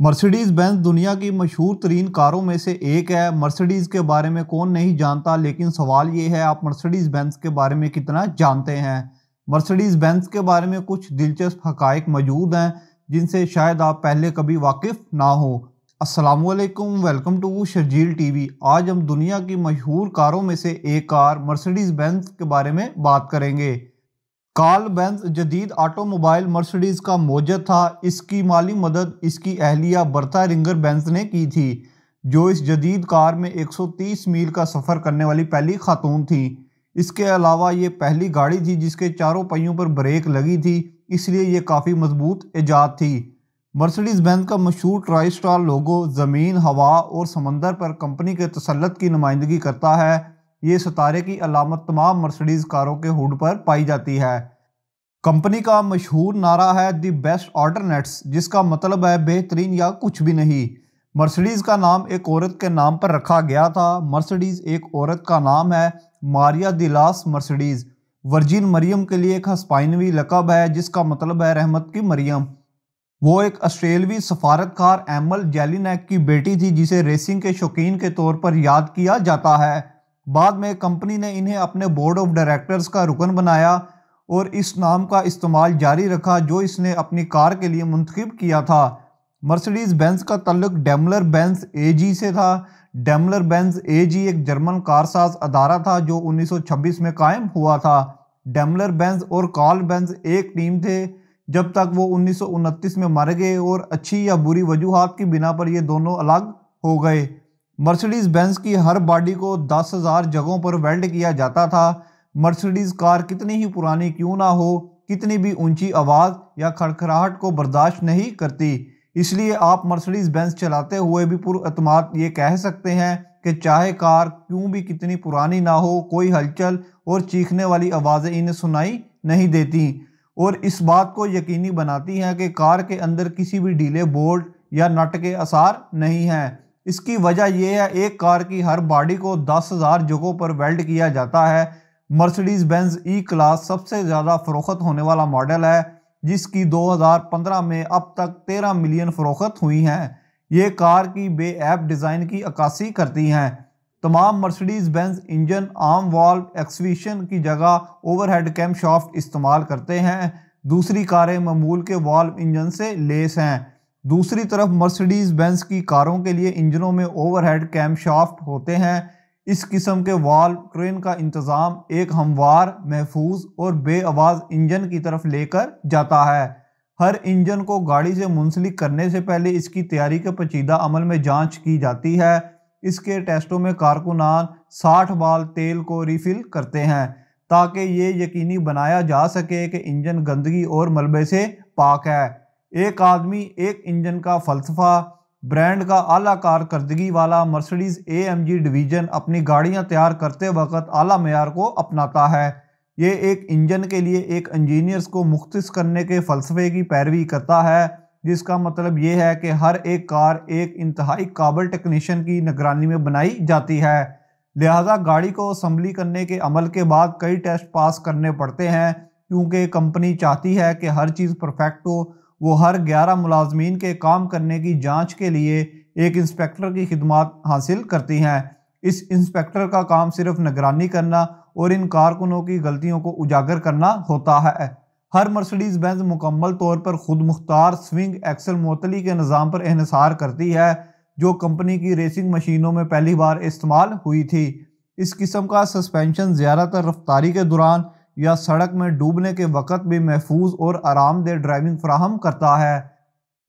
Mercedes Benz दुनिया की मशहूर तरीन कारों में से एक है मर्सिडीज़ के बारे में कौन नहीं जानता लेकिन सवाल ये है आप मर्सिडीज़ बेंज के बारे में कितना जानते हैं मर्सिडीज़ बेंज के बारे में कुछ दिलचस्प हक़ मौजूद हैं जिनसे शायद आप पहले कभी वाकिफ़ ना हो अस्सलाम वालेकुम वेलकम टू शर्जील टीवी आज हम दुनिया की मशहूर कारों में से एक कार मर्सिडीज़ बेंज के बारे में बात करेंगे कार्ल बेंज जदीद ऑटोमोबाइल मर्सिडीज का मोजद था इसकी माली मदद इसकी अहलिया बर्ता रिंगर बेंज ने की थी जो इस जदीद कार में 130 मील का सफ़र करने वाली पहली खातून थी इसके अलावा ये पहली गाड़ी थी जिसके चारों पहियों पर ब्रेक लगी थी इसलिए ये काफ़ी मजबूत ईजाद थी मर्सिडीज बेंज का मशहूर ट्राई स्टार लोगो ज़मीन हवा और समंदर पर कंपनी के तसलत की नुमाइंदगी करता है ये सितारे की अलामत तमाम मर्सडीज़ कारों के हुड पर पाई जाती है कंपनी का मशहूर नारा है दी बेस्ट ऑर्डरनेट्स जिसका मतलब है बेहतरीन या कुछ भी नहीं मर्सडीज़ का नाम एक औरत के नाम पर रखा गया था मर्सडीज़ एक औरत का नाम है मारिया दिलास मर्सडीज़ वर्जिन मरियम के लिए एक हस्पाइनवी लकब है जिसका मतलब है रहमत की मरियम वो एक ऑस्ट्रेलवी सफारतकार एमल जेलिनेक की बेटी थी जिसे रेसिंग के शौकीन के तौर पर याद किया जाता है बाद में कंपनी ने इन्हें अपने बोर्ड ऑफ डायरेक्टर्स का रुकन बनाया और इस नाम का इस्तेमाल जारी रखा जो इसने अपनी कार के लिए मुंतखब किया था मर्सडीज़ बेंस का तल्लक डेमलर बेंस एजी से था डेमलर बेंस एजी एक जर्मन कारसाज अदारा था जो 1926 में कायम हुआ था डेमलर बेंस और कार्ल बेंस एक टीम थे जब तक वो उन्नीस में मर गए और अच्छी या बुरी वजूहत की बिना पर ये दोनों अलग हो गए मर्सिडीज बेंस की हर बॉडी को दस हज़ार जगहों पर वेल्ड किया जाता था मर्सिडीज कार कितनी ही पुरानी क्यों ना हो कितनी भी ऊंची आवाज़ या खड़खड़ाहट को बर्दाश्त नहीं करती इसलिए आप मर्सिडीज बेंस चलाते हुए भी पुरअतमाद ये कह सकते हैं कि चाहे कार क्यों भी कितनी पुरानी ना हो कोई हलचल और चीखने वाली आवाज़ें इन्हें सुनाई नहीं देती और इस बात को यकीनी बनाती हैं कि कार के अंदर किसी भी ढीले बोल्ट या नट के आसार नहीं हैं इसकी वजह यह है एक कार की हर बॉडी को दस हज़ार जगहों पर वेल्ड किया जाता है मर्सिडीज़ बेंज ई क्लास सबसे ज़्यादा फ़रोख्त होने वाला मॉडल है जिसकी 2015 में अब तक 13 मिलियन फ़रोख्त हुई हैं ये कार की बेऐप डिज़ाइन की अक्सी करती हैं तमाम मर्सिडीज़ बेंज इंजन आम वॉल एक्सविशन की जगह ओवरहेड कैम शॉफ्ट इस्तेमाल करते हैं दूसरी कारें ममूल के वॉल्व इंजन से लेस हैं दूसरी तरफ मर्सिडीज़ बेंस की कारों के लिए इंजनों में ओवरहेड कैमशाफ्ट होते हैं इस किस्म के वाल क्रेन का इंतज़ाम एक हमवार महफूज और आवाज़ इंजन की तरफ लेकर जाता है हर इंजन को गाड़ी से मुंसलिक करने से पहले इसकी तैयारी के पचीदा अमल में जांच की जाती है इसके टेस्टों में कारकुनान 60 बाल तेल को रिफिल करते हैं ताकि ये यकीनी बनाया जा सके कि इंजन गंदगी और मलबे से पाक है एक आदमी एक इंजन का फलसफा ब्रांड का आला कारकर्दगी वाला मर्सिडीज़ ए डिवीज़न अपनी गाड़ियां तैयार करते वक्त आला मैार को अपनाता है ये एक इंजन के लिए एक इंजीनियर्स को मुख्त करने के फ़लसफे की पैरवी करता है जिसका मतलब ये है कि हर एक कार एक इंतहाई काबल टेक्नीशियन की निगरानी में बनाई जाती है लिहाजा गाड़ी को असम्बली करने के अमल के बाद कई टेस्ट पास करने पड़ते हैं क्योंकि कंपनी चाहती है कि हर चीज़ परफेक्ट हो वो हर ग्यारह मुलाजमीन के काम करने की जाँच के लिए एक इंस्पेक्टर की खिदमत हासिल करती हैं इस इंस्पेक्टर का काम सिर्फ निगरानी करना और इन कारकुनों की गलतियों को उजागर करना होता है हर मर्सडीज़ बेंज मुकम्मल तौर पर ख़ुद मुख्तार स्विंग एक्सल मतली के निज़ाम पर इहसार करती है जो कंपनी की रेसिंग मशीनों में पहली बार इस्तेमाल हुई थी इस किस्म का सस्पेंशन ज़्यादातर रफ्तारी के दौरान या सड़क में डूबने के वक़्त भी महफूज और आरामदेह ड्राइविंग फ्राहम करता है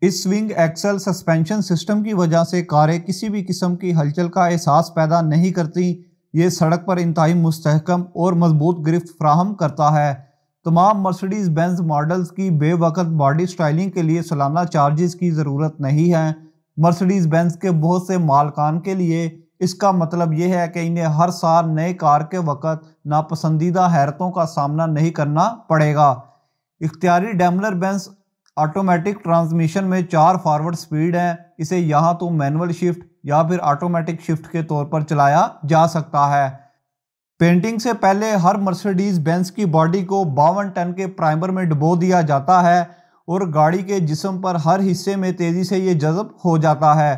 इस स्विंग एक्सल सस्पेंशन सिस्टम की वजह से कारें किसी भी किस्म की हलचल का एहसास पैदा नहीं करती ये सड़क पर इंतहाई मुस्तकम और मजबूत गिरफ्त फ्राहम करता है तमाम मर्सडीज़ बेंज मॉडल्स की बेवकत बॉडी स्टाइलिंग के लिए सालाना चार्जेस की ज़रूरत नहीं है मर्सडीज़ बेंज के बहुत से मालकान के लिए इसका मतलब यह है कि इन्हें हर साल नए कार के वक़्त नापसंदीदा हैरतों का सामना नहीं करना पड़ेगा इख्तियारी डैमलर बेंस ऑटोमेटिक ट्रांसमिशन में चार फॉरवर्ड स्पीड है इसे यहाँ तो मैनुअल शिफ्ट या फिर ऑटोमेटिक शिफ्ट के तौर पर चलाया जा सकता है पेंटिंग से पहले हर मर्सिडीज बेंस की बॉडी को बावन टन के प्राइमर में डुबो दिया जाता है और गाड़ी के जिसम पर हर हिस्से में तेज़ी से ये जज़ब हो जाता है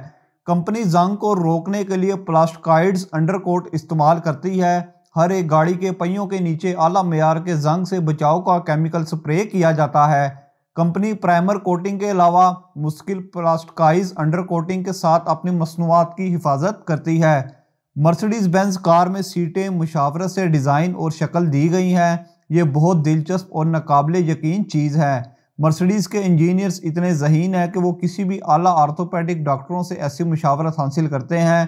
कंपनी जंग को रोकने के लिए प्लास्टिकाइड्स अंडरकोट इस्तेमाल करती है हर एक गाड़ी के पहियों के नीचे आला मैार के जंग से बचाव का केमिकल स्प्रे किया जाता है कंपनी प्राइमर कोटिंग के अलावा मुश्किल प्लास्टिकाइज अंडर कोटिंग के साथ अपनी मसनूआत की हिफाजत करती है मर्सडीज बेंज कार में सीटें मुशावरत से डिज़ाइन और शक्ल दी गई हैं ये बहुत दिलचस्प और नाकबले यकीन चीज़ है मर्सिडीज़ के इंजीनियर्स इतने जहीन हैं कि वो किसी भी आला आर्थोपेडिक डॉक्टरों से ऐसी मुशावरत हासिल करते हैं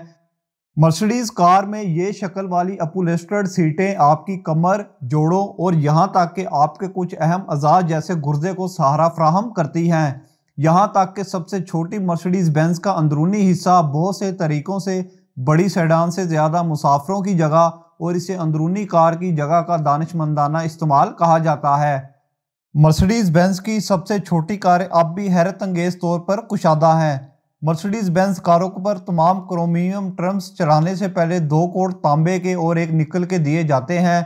मर्सिडीज़ कार में ये शक्ल वाली अपोलेस्टर्ड सीटें आपकी कमर जोड़ों और यहाँ तक कि आपके कुछ अहम अजाज जैसे गुर्जे को सहारा फ्राहम करती हैं यहाँ तक कि सबसे छोटी मर्सिडीज़ बेंस का अंदरूनी हिस्सा बहुत से तरीक़ों से बड़ी सैडान से ज़्यादा मुसाफरों की जगह और इसे अंदरूनी कार की जगह का दानशमंदाना इस्तेमाल कहा जाता है मर्सिडीज बेंज की सबसे छोटी कार अब भी हैरत अंगेज तौर पर कुशादा हैं मर्सिडीज बेंज कारों पर तमाम क्रोमियम ट्रम्स चलाने से पहले दो कोट तांबे के और एक निकल के दिए जाते हैं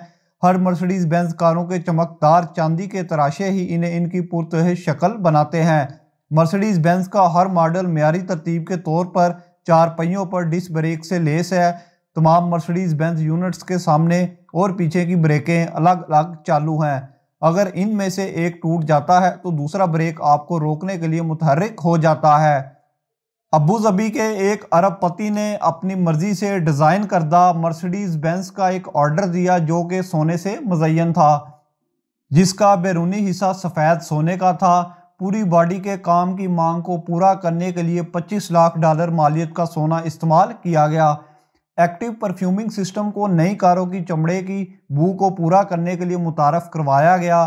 हर मर्सिडीज बेंज कारों के चमकदार चांदी के तराशे ही इन्हें इनकी पुरतः शक्ल बनाते हैं मर्सिडीज बेंज का हर मॉडल मीरी तरतीब के तौर पर चार पहियों पर डिस ब्रेक से लेस है तमाम मर्सिडीज बेंज यूनिट्स के सामने और पीछे की ब्रेकें अलग अलग चालू हैं अगर इन में से एक टूट जाता है तो दूसरा ब्रेक आपको रोकने के लिए मुतहरक हो जाता है अबू जबी के एक अरब पति ने अपनी मर्जी से डिज़ाइन करदा मर्सिडीज़ बेंस का एक ऑर्डर दिया जो कि सोने से मुजैन था जिसका बैरूनी हिस्सा सफ़ेद सोने का था पूरी बॉडी के काम की मांग को पूरा करने के लिए 25 लाख डॉलर मालियत का सोना इस्तेमाल किया गया एक्टिव परफ्यूमिंग सिस्टम को नई कारों की चमड़े की बू को पूरा करने के लिए मुतारफ़ करवाया गया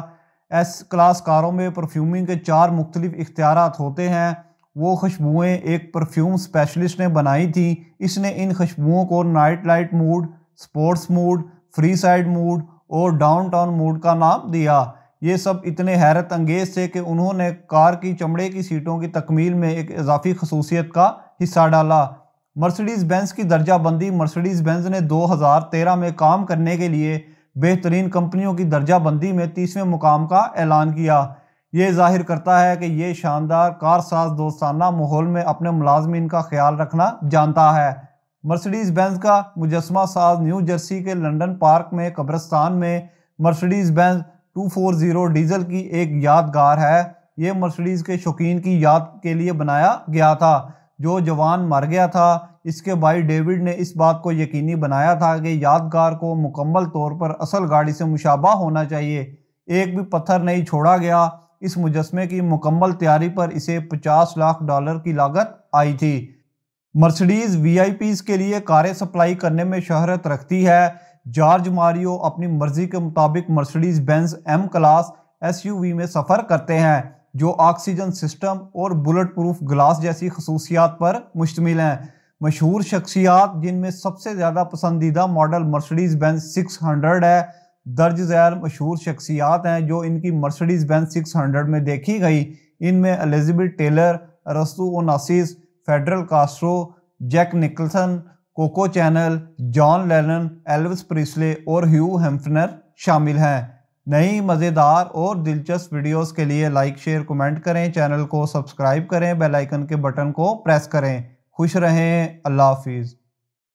एस क्लास कारों में परफ्यूमिंग के चार मुख्तलिफ इख्तियार होते हैं वो खुशबुएँ एक परफ्यूम स्पेशलिस्ट ने बनाई थी इसने इन खुशबुओं को night light mood sports mood free side mood और डाउन टाउन मूड का नाम दिया ये सब इतने हैरत अंगेज थे कि उन्होंने कार की चमड़े की सीटों की तकमील में एक इजाफी खसूसियत का हिस्सा डाला मर्सिडीज़ बेंस की दर्जाबंदी मर्सिडीज़ बेंस ने 2013 में काम करने के लिए बेहतरीन कंपनियों की दर्जाबंदी में तीसवें मुकाम का ऐलान किया ये जाहिर करता है कि ये शानदार कारसाज दोस्ताना माहौल में अपने मुलाजमीन का ख्याल रखना जानता है मर्सिडीज़ बेंज का मुजस्मा साज न्यू जर्सी के लंदन पार्क में कब्रस्तान में मर्सिडीज़ बेंस 240 डीजल की एक यादगार है ये मर्सिडीज़ के शौकीन की याद के लिए बनाया गया था जो जवान मर गया था इसके भाई डेविड ने इस बात को यकीनी बनाया था कि यादगार को मुकम्मल तौर पर असल गाड़ी से मुशाबा होना चाहिए एक भी पत्थर नहीं छोड़ा गया इस मुजस्मे की मुकम्मल तैयारी पर इसे 50 लाख डॉलर की लागत आई थी मर्सिडीज़ वीआईपीज़ के लिए कारें सप्लाई करने में शहरत रखती है जॉर्ज मारियो अपनी मर्जी के मुताबिक Mercedes Benz M class SUV में सफ़र करते हैं जो ऑक्सीजन सिस्टम और बुलेट प्रूफ ग्लास जैसी खसूसियात पर मुश्तमिल हैं मशहूर शख्सियात जिनमें सबसे ज़्यादा पसंदीदा मॉडल मर्सडीज़ बेंज हंड्रेड है दर्ज जैल मशहूर शख्सियात हैं जो इनकी मर्सडीज़ बेंज हंड्रेड में देखी गई इनमें एलिजबेथ टेलर रसू Onassis Fidel Castro Jack Nicholson Coco Chanel John Lennon Elvis Presley और ह्यू हेम्फनर शामिल हैं नई मज़ेदार और दिलचस्प वीडियोस के लिए लाइक शेयर कमेंट करें चैनल को सब्सक्राइब करें बेल आइकन के बटन को प्रेस करें खुश रहें अल्लाह हाफिज़